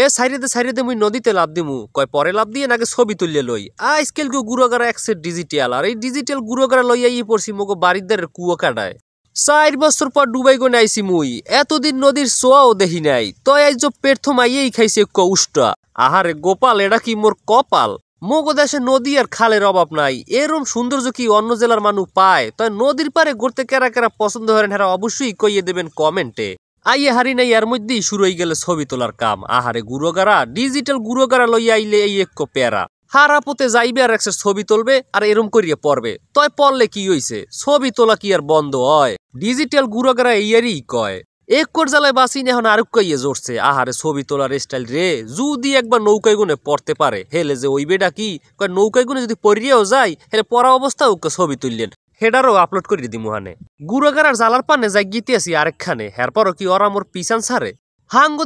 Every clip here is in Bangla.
এ সাইডে সাইডে মুই নদীতে লাভ দিমু কয় পরে লাভ দিয়ে নাকি ছবি তুললে লই স্কেল কেউ গুড়োগারা একসের ডিজিটাল আর এই ডিজিটাল গুরুগারা লইয়া ই পড়ছি মগো বাড়িদারের কুয়া কাটায় চার বছর পর ডুবাই গনে আইসি মুই এতদিন নদীর সোয়াও দেখি নাই তয় আইজ প্রথম আইয়েই খাইছে ক উষ্টা আহারে গোপাল এটা কি মোর কপাল মোগো দেশে নদী আর খালের অভাব নাই এরম সৌন্দর্য কি অন্য জেলার মানুষ পায় তয় নদীর পারে ঘুরতে কেরা কেরা পছন্দ হরেন হেরা অবশ্যই কইয়ে দেবেন কমেন্টে আইয়ে হারি নাই এর মধ্যেই শুরু হয়ে গেলে ছবি তোলার কাম আহারে গুরোগারা ডিজিটাল গুরোগারা লইয়া আইলে এই এক পেয়ারা হারা পোতে যাইবে আর একসাথে ছবি তুলবে আর এরম করিয়া পড়বে তয় পড়লে কি হইছে ছবি তোলা কি আর বন্ধ হয় ডিজিটাল গুরোগারা আরই কয় এক কোর জ্বালায় বাসিন এখন আর কইয়ে জোরছে আহারে ছবি তোলার স্টাইল রে যদি একবার নৌকায় গুনে পড়তে পারে হেলে যে ওই বেটা কি নৌকায় গুনে যদি পড়িয়েও যায় হেলে পড়া অবস্থা ওকে ছবি তুললেন হেডারও আপলোড করে দিমু হানে আর জালার পানে যাই আছি আরেকখানে হেরপরও কি ওরা মোর পিছান সারে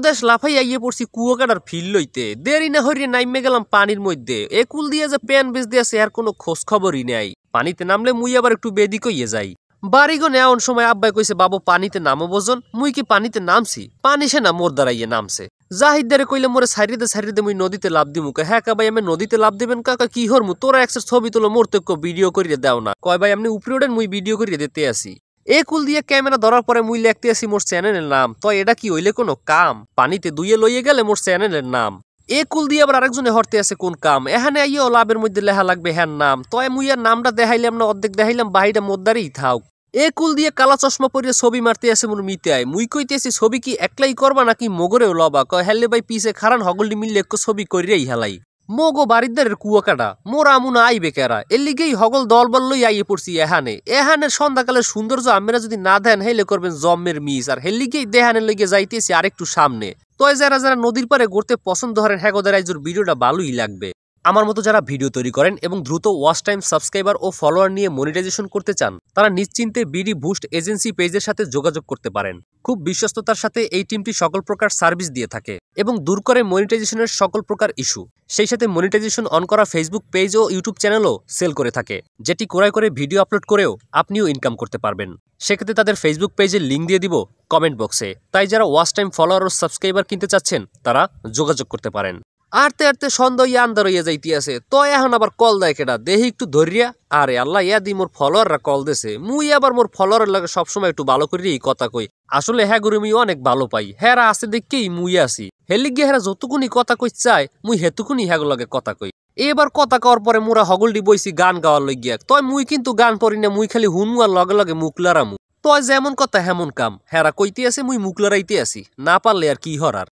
দেশ লাফাই আইয়ে পড়ছি কুয়োকাটার ফিল লইতে দেরি না হরিয়ে নাইমে গেলাম পানির মধ্যে একুল দিয়ে যে প্যান বেচ দিয়েছে আর কোনো খোঁজ খবরই নাই পানিতে নামলে মুই আবার একটু বেদি কইয়ে যাই বাড়িগো নেওয়ার সময় আব্বাই কইছে বাবু পানিতে নামো বোজন মুই কি পানিতে নামছি পানি সে না মোর দাঁড়াইয়ে নামছে জাহিদারে কইলে মোরে সারিদে সারিদে মুই নদীতে লাভ দিমু কে হ্যাঁ ভাই আমি নদীতে লাভ দেবেন কাকা কি হরমু তোরা একসাথে ছবি তোলো মোর তো ভিডিও করিয়ে দাও না কয় ভাই আপনি উপরে ওঠেন মুই ভিডিও করিয়ে দিতে আসি এ কুল দিয়ে ক্যামেরা ধরার পরে মুই লিখতে আসি মোর চ্যানেলের নাম তো এটা কি হইলে কোনো কাম পানিতে দুইয়ে লইয়ে গেলে মোর চ্যানেলের নাম এ কুল দিয়ে আবার আরেকজনে হরতে আছে কোন কাম এখানে আইয়ে লাভের মধ্যে লেখা লাগবে হ্যাঁ নাম তয় মুই আর নামটা দেখাইলাম না অর্ধেক দেখাইলাম বাহিরা মোদ্দারেই থাক এ কুল দিয়ে কালা চশমা পরিয়ে ছবি মারতে আসে মোর মিতে আয় মুই কইতেছি ছবি কি একলাই করবা নাকি মগরেও লবা কয় হেললে ভাই পিছে খারান হগলি মিললে একো ছবি করিয়াই হেলাই বাড়িদারের বারিদ্দারের কুয়াকাটা মোর আমুনা আইবে কেরা এর লিগেই হগল দল বললই আইয়ে পড়ছি এহানে এহানের সন্ধ্যাকালের সৌন্দর্য আমেরা যদি না দেন হেলে করবেন জম্মের মিস আর হের লিগেই দেহানের লেগে যাইতেছি আরেকটু সামনে তয় যারা যারা নদীর পারে গড়তে পছন্দ হরেন হ্যাগোদের আইজুর ভিডিওটা ভালোই লাগবে আমার মতো যারা ভিডিও তৈরি করেন এবং দ্রুত ওয়াচ টাইম সাবস্ক্রাইবার ও ফলোয়ার নিয়ে মনিটাইজেশন করতে চান তারা নিশ্চিন্তে বিডি বুস্ট এজেন্সি পেজের সাথে যোগাযোগ করতে পারেন খুব বিশ্বস্ততার সাথে এই টিমটি সকল প্রকার সার্ভিস দিয়ে থাকে এবং দূর করে মনিটাইজেশনের সকল প্রকার ইস্যু সেই সাথে মনিটাইজেশন অন করা ফেসবুক পেজ ও ইউটিউব চ্যানেলও সেল করে থাকে যেটি ক্রয় করে ভিডিও আপলোড করেও আপনিও ইনকাম করতে পারবেন সেক্ষেত্রে তাদের ফেসবুক পেজের লিঙ্ক দিয়ে দিব কমেন্ট বক্সে তাই যারা ওয়াচ টাইম ফলোয়ার ও সাবস্ক্রাইবার কিনতে চাচ্ছেন তারা যোগাযোগ করতে পারেন আরতে আরতে সন্দেহ আন্দার হইয়া যাইতিয়াছে তো এখন আবার কল দেয় কেডা দেহি একটু ধরিয়া আরে আল্লাহ ইয়া দি মোর ফলোয়াররা কল দেছে মুই আবার মোর ফলোয়ারের লাগে সবসময় একটু ভালো করি এই কথা কই আসলে হ্যাঁ গুরু মুই অনেক ভালো পাই হেরা আছে দেখকেই মুই আসি হেলি গিয়ে হেরা যতকুনি কথা কই চায় মুই হেতুকুনি হ্যাগো লাগে কথা কই এবার কথা কওয়ার পরে মোরা হগলডি বইছি গান গাওয়ার লগিয়া তয় মুই কিন্তু গান পড়ি না মুই খালি হুনুয়ার লগে লগে মুকলারামু তয় যেমন কথা হেমন কাম হেরা কইতে আছে মুই মুকলারাইতে আছি না পারলে আর কি হরার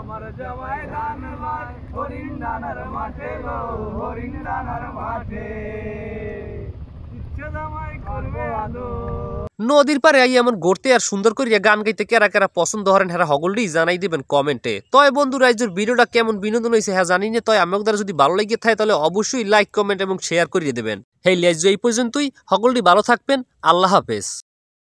আমার জবাই দান হরিণ ডানার মাঠে হরিণ ডানার মাঠে নদীর পারে আই এমন গড়তে আর সুন্দর করিয়া গান গাইতে কেরা কেরা পছন্দ হরেন হেরা হগলডি জানাই দিবেন কমেন্টে তয় বন্ধু রাইজের ভিডিওটা কেমন বিনোদন হয়েছে হ্যাঁ জানি না তয় আমার দ্বারা যদি ভালো লাগে থাকে তাহলে অবশ্যই লাইক কমেন্ট এবং শেয়ার করিয়ে দেবেন হেই লাইজ এই পর্যন্তই হগলডি ভালো থাকবেন আল্লাহ হাফেজ